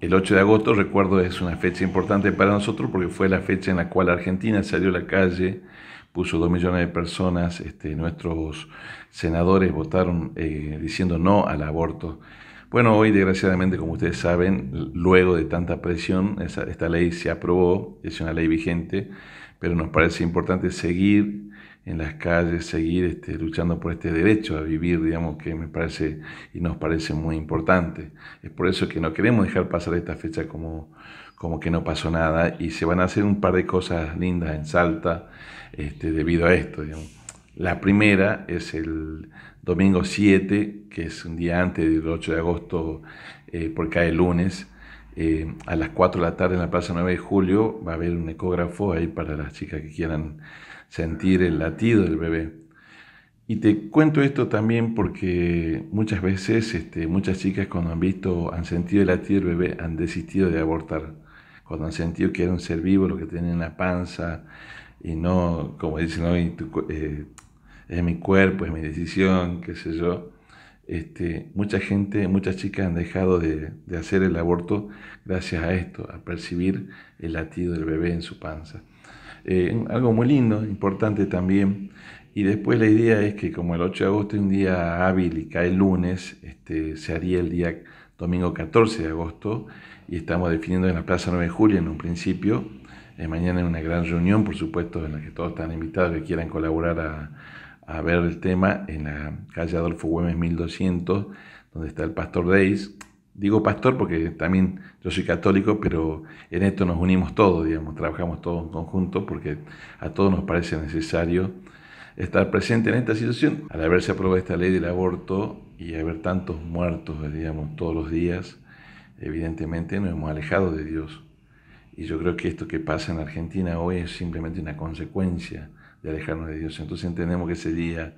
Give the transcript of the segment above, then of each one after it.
El 8 de agosto, recuerdo, es una fecha importante para nosotros porque fue la fecha en la cual Argentina salió a la calle, puso dos millones de personas, este, nuestros senadores votaron eh, diciendo no al aborto. Bueno, hoy desgraciadamente, como ustedes saben, luego de tanta presión, esta ley se aprobó, es una ley vigente, pero nos parece importante seguir en las calles, seguir este, luchando por este derecho a vivir, digamos, que me parece y nos parece muy importante. Es por eso que no queremos dejar pasar esta fecha como, como que no pasó nada y se van a hacer un par de cosas lindas en Salta este, debido a esto. La primera es el domingo 7, que es un día antes del 8 de agosto, eh, porque cae el lunes eh, a las 4 de la tarde en la Plaza 9 de Julio va a haber un ecógrafo ahí para las chicas que quieran sentir el latido del bebé. Y te cuento esto también porque muchas veces este, muchas chicas cuando han visto, han sentido el latido del bebé, han desistido de abortar. Cuando han sentido que era un ser vivo lo que tenía en la panza y no, como dicen hoy, eh, es mi cuerpo, es mi decisión, qué sé yo este, mucha gente, muchas chicas han dejado de, hacer el aborto gracias a esto, a percibir el latido del bebé en su panza. Eh, algo muy lindo, importante también. Y después la idea es que como el 8 de agosto es un día hábil y cae el lunes, este, se haría el día domingo 14 de agosto y estamos definiendo en la Plaza 9 de Julio en un principio. Eh, mañana es una gran reunión, por supuesto, en la que todos están invitados que quieran colaborar a, a ver el tema en la calle Adolfo Güemes 1200, donde está el pastor Deis. Digo pastor porque también yo soy católico, pero en esto nos unimos todos, digamos, trabajamos todos en conjunto porque a todos nos parece necesario estar presente en esta situación. Al haberse aprobado esta ley del aborto y haber tantos muertos, digamos, todos los días, evidentemente nos hemos alejado de Dios. Y yo creo que esto que pasa en Argentina hoy es simplemente una consecuencia de alejarnos de Dios. Entonces entendemos que ese día,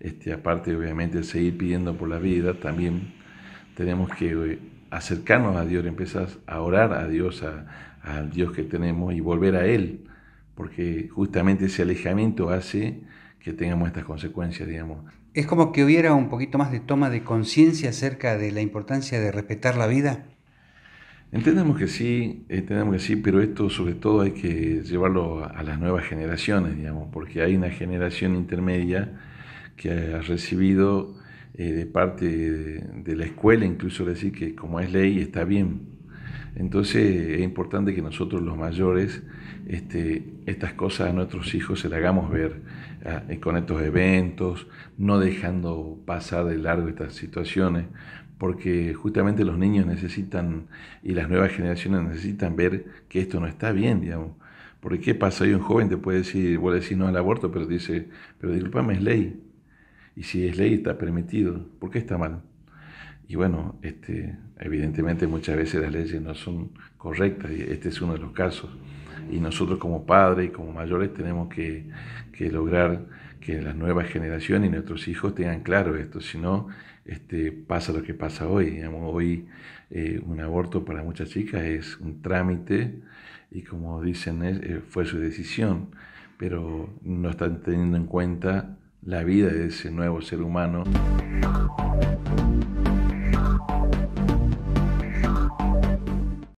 este, aparte obviamente de seguir pidiendo por la vida, también tenemos que eh, acercarnos a Dios, empezar a orar a Dios, al Dios que tenemos y volver a Él, porque justamente ese alejamiento hace que tengamos estas consecuencias, digamos. Es como que hubiera un poquito más de toma de conciencia acerca de la importancia de respetar la vida. Entendemos que sí, entendemos que sí, pero esto sobre todo hay que llevarlo a las nuevas generaciones, digamos, porque hay una generación intermedia que ha recibido eh, de parte de, la escuela, incluso decir que como es ley está bien, entonces es importante que nosotros los mayores este, estas cosas a nuestros hijos se las hagamos ver ah, eh, con estos eventos, no dejando pasar de largo estas situaciones, porque justamente los niños necesitan y las nuevas generaciones necesitan ver que esto no está bien, digamos. Porque ¿qué pasa? hay un joven te puede decir, vuelve a decir no al aborto, pero dice, pero disculpame, es ley. Y si es ley está permitido, ¿por qué está mal? Y bueno, este, evidentemente muchas veces las leyes no son correctas y este es uno de los casos. Y nosotros como padres y como mayores tenemos que, que lograr que las nuevas generaciones y nuestros hijos tengan claro esto, si no, este, pasa lo que pasa hoy. hoy eh, un aborto para muchas chicas es un trámite y como dicen, eh, fue su decisión, pero no están teniendo en cuenta la vida de ese nuevo ser humano.